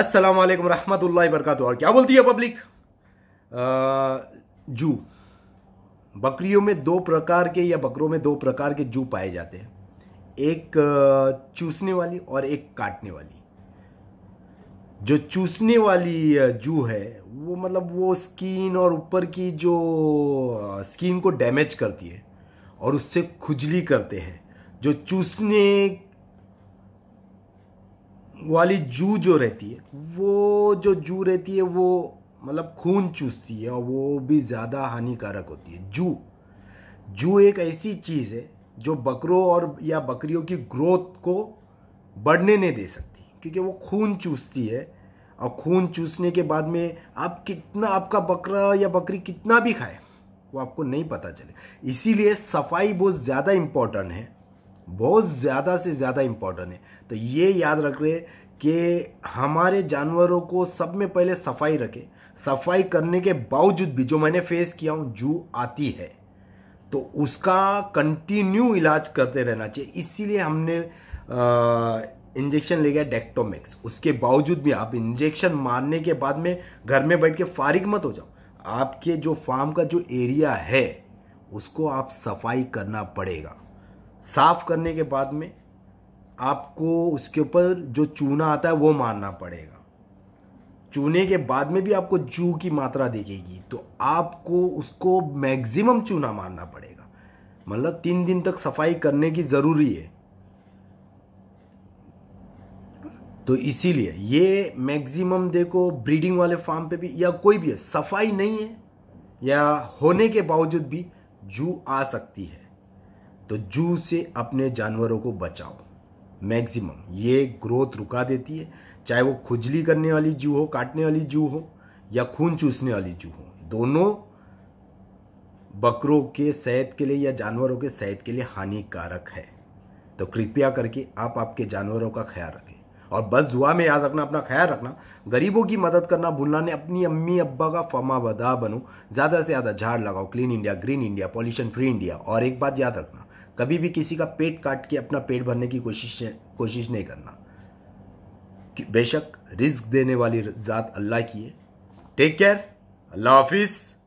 अस्सलाम वालेकुम रहमतुल्लाहि बरकात और क्या बोलती है पब्लिक जू बकरियों में दो प्रकार के या बकरों में दो प्रकार के जू पाए जाते हैं एक चूसने वाली और एक काटने वाली जो चूसने वाली जू है वो मतलब वो स्किन और ऊपर की जो स्किन को डैमेज करती है और उससे खुजली करते हैं जो चूसने वाली जू जो रहती है वो जो जू रहती है वो मतलब खून चूसती है और वो भी ज़्यादा हानिकारक होती है जू जू एक ऐसी चीज़ है जो बकरों और या बकरियों की ग्रोथ को बढ़ने नहीं दे सकती क्योंकि वो खून चूसती है और खून चूसने के बाद में आप कितना आपका बकरा या बकरी कितना भी खाए वो आपको नहीं पता चले इसीलिए सफाई बहुत ज़्यादा इम्पॉर्टेंट है बहुत ज़्यादा से ज़्यादा इम्पॉर्टेंट है तो ये याद रख रहे कि हमारे जानवरों को सब में पहले सफाई रखें सफाई करने के बावजूद भी जो मैंने फेस किया हूँ जू आती है तो उसका कंटिन्यू इलाज करते रहना चाहिए इसीलिए हमने इंजेक्शन ले गया डेक्टोमैक्स उसके बावजूद भी आप इंजेक्शन मारने के बाद में घर में बैठ के फारिग मत हो जाओ आपके जो फार्म का जो एरिया है उसको आप सफाई करना पड़ेगा साफ करने के बाद में आपको उसके ऊपर जो चूना आता है वो मारना पड़ेगा चूने के बाद में भी आपको जू की मात्रा दिखेगी तो आपको उसको मैक्सिमम चूना मारना पड़ेगा मतलब तीन दिन तक सफाई करने की ज़रूरी है तो इसीलिए ये मैक्सिमम देखो ब्रीडिंग वाले फार्म पे भी या कोई भी है सफाई नहीं है या होने के बावजूद भी जू आ सकती है तो जू से अपने जानवरों को बचाओ मैक्सिमम ये ग्रोथ रुका देती है चाहे वो खुजली करने वाली जू हो काटने वाली जू हो या खून चूसने वाली जू हो दोनों बकरों के सेहत के लिए या जानवरों के सेहत के लिए हानिकारक है तो कृपया करके आप आपके जानवरों का ख्याल रखें और बस दुआ में याद रखना अपना ख्याल रखना गरीबों की मदद करना भूलना ने अपनी अम्मी अब्बा का फमा बदा बनो ज़्यादा से ज़्यादा झाड़ लगाओ clean India green India pollution free India और एक बात याद रखना कभी भी किसी का पेट काट के अपना पेट भरने की कोशिश कोशिश नहीं करना बेशक रिस्क देने वाली ज़ात अल्लाह की है टेक केयर अल्लाह हाफिज़